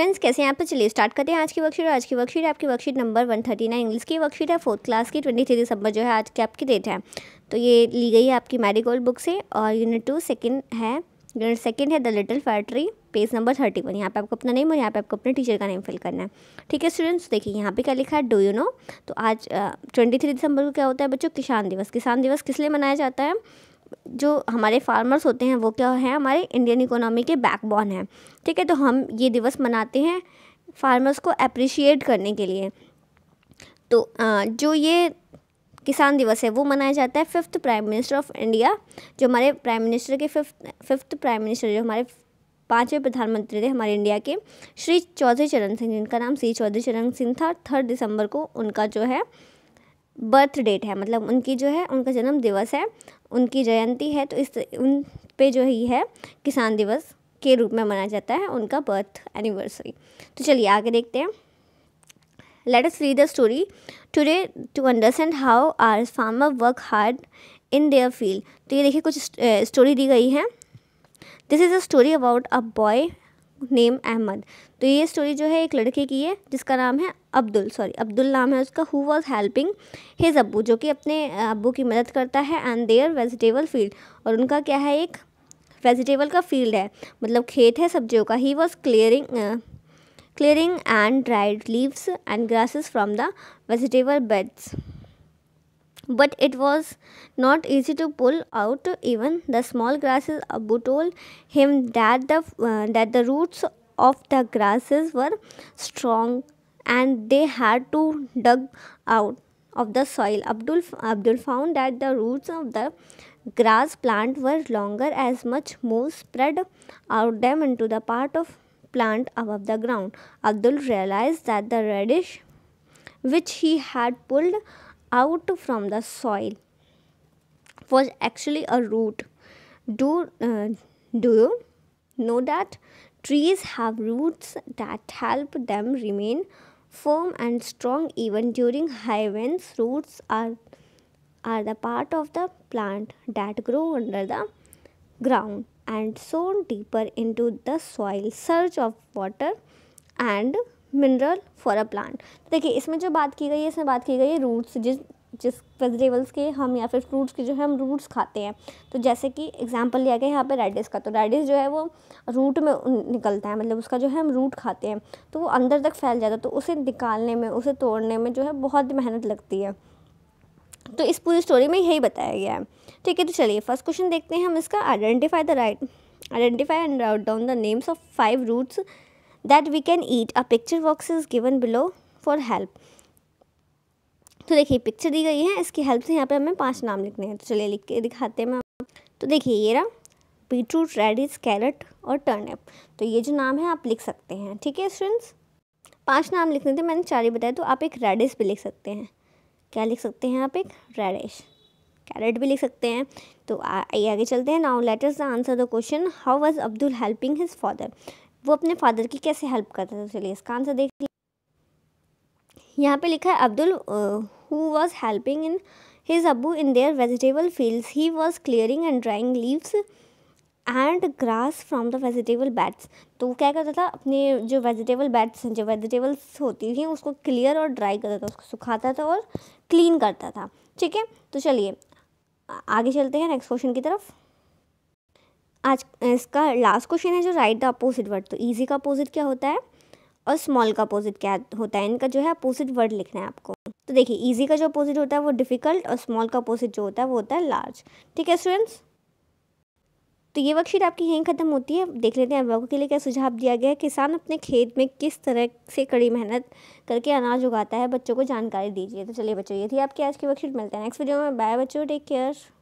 Friends कैसे हैं आप तो चलिए स्टार्ट करते हैं आज की वर्कशीट आज की वर्कशीट आपकी worksheet number one thirty nine English की वर्कशीट है फोर्थ क्लास की ट्वेंटी थ्री दिसंबर जो है आज की आपकी डेट है तो ये ली गई है आपकी मैरीगोल्ड बुक से और यूनिट टू सेकेंड है यूनिट सेकेंड है the little factory page number thirty one यहाँ पे आपको अपना नेम और यहाँ पे आपको अपने टीचर का नेम फिल करना है ठीक है स्टूडेंट्स देखिए यहाँ पे क्या लिखा है डू यू नो तो आज ट्वेंटी थ्री दिसंबर को क्या होता है बच्चों किसान दिवस किसान दिवस किस लिए मनाया जाता है जो हमारे फार्मर्स होते हैं वो क्या हैं हमारे इंडियन इकोनॉमी के बैकबोन हैं ठीक है तो हम ये दिवस मनाते हैं फार्मर्स को अप्रिशिएट करने के लिए तो जो ये किसान दिवस है वो मनाया जाता है fifth prime minister of India जो हमारे प्राइम मिनिस्टर के फिफ्थ फिफ्थ प्राइम मिनिस्टर जो हमारे पाँचवें प्रधानमंत्री थे हमारे इंडिया के श्री चौधरी चरण सिंह जिनका नाम श्री चौधरी चरण सिंह था थर्ड दिसंबर को उनका जो है बर्थ डेट है मतलब उनकी जो है उनका जन्म दिवस है उनकी जयंती है तो इस उन पे जो ही है किसान दिवस के रूप में मनाया जाता है उनका बर्थ एनिवर्सरी तो चलिए आगे देखते हैं let us read the story today to understand how are farmer work hard in their field तो ये देखिए कुछ स्टोरी दी गई है this is a story about a boy name Ahmed तो ये स्टोरी जो है एक लड़के की है जिसका नाम है अब्दुल सॉरी अब्दुल नाम है उसका हु वॉज हेल्पिंग हिज अबू जो कि अपने अबू की मदद करता है एंड देयर वेजिटेबल फील्ड और उनका क्या है एक वेजिटेबल का फील्ड है मतलब खेत है सब्जियों का ही was clearing clearing and dried leaves and grasses from the vegetable beds but it was not easy to pull out even the small grasses. Abu told him that the, uh, that the roots of the grasses were strong and they had to dug out of the soil. Abdul, Abdul found that the roots of the grass plant were longer as much more spread out them into the part of plant above the ground. Abdul realized that the radish which he had pulled out from the soil was actually a root. Do, uh, do you know that trees have roots that help them remain firm and strong even during high winds? Roots are, are the part of the plant that grow under the ground and sown deeper into the soil. Surge of water and mineral for a plant देखिए इसमें जो बात की गई है इसमें बात की गई है रूट्स जिस जिस वेजिटेबल्स के हम या फिर फ्रूट्स के जो है हम रूट्स खाते हैं तो जैसे कि एग्जांपल लिया गया यहाँ पे रेडिस का तो रेडिस जो है वो रूट में निकलता है मतलब उसका जो है हम रूट खाते हैं तो वो अंदर तक फैल जाता है तो उसे निकालने में उसे तोड़ने में जो है बहुत मेहनत लगती है तो इस पूरी स्टोरी में यही बताया गया है ठीक है तो चलिए फर्स्ट क्वेश्चन देखते हैं हम इसका identify the right identify and write down the names of five roots that we can eat a picture box is given below for help तो देखिए पिक्चर दी गई है इसकी हेल्प से यहाँ पे हमें पांच नाम लिखने हैं तो चलिए लिख के दिखाते हैं मैं तो देखिए ये रहा बीटरूट रेडिस कैरेट और टर्निप तो ये जो नाम है आप लिख सकते हैं ठीक है स्टूडेंट्स पांच नाम लिखने थे मैंने चार ही बताया तो आप एक रेडिस भी लिख सकते हैं क्या लिख सकते हैं आप एक रेडिश कैरेट भी लिख सकते हैं तो आइए आगे चलते हैं now let's answer the question how was Abdul helping his father वो अपने फादर की कैसे हेल्प करता था चलिए इसका आंसर देख लीजिए यहाँ पे लिखा है Abdul who was helping in his अबू in their vegetable fields he was clearing and drying leaves and grass from the vegetable beds तो वो क्या करता था अपने जो वेजिटेबल बैट्स हैं जो वेजिटेबल्स होती थी उसको क्लियर और ड्राई करता था उसको सुखाता था और क्लीन करता था ठीक है तो चलिए आगे चलते हैं नेक्स्ट क्वेश्चन की तरफ आज इसका लास्ट क्वेश्चन है जो राइट द अपोजिट वर्ड तो ईजी का अपोजिट क्या होता है और स्मॉल का अपोजिट क्या होता है इनका जो है अपोजिट वर्ड लिखना है आपको तो देखिए ईजी का जो अपोजिट होता है वो डिफ़िकल्ट और स्मॉल का अपोजिट जो होता है वो होता है लार्ज ठीक है स्टूडेंट्स तो ये वर्कशीट आपकी यहीं ख़त्म होती है देख लेते हैं अभिभावकों के लिए क्या सुझाव दिया गया है किसान अपने खेत में किस तरह से कड़ी मेहनत करके अनाज उगाता है बच्चों को जानकारी दीजिए तो चलिए बच्चों ये थी आपकी आज की वर्कशीट मिलते हैं नेक्स्ट वीडियो में बाय बच्चों टेक केयर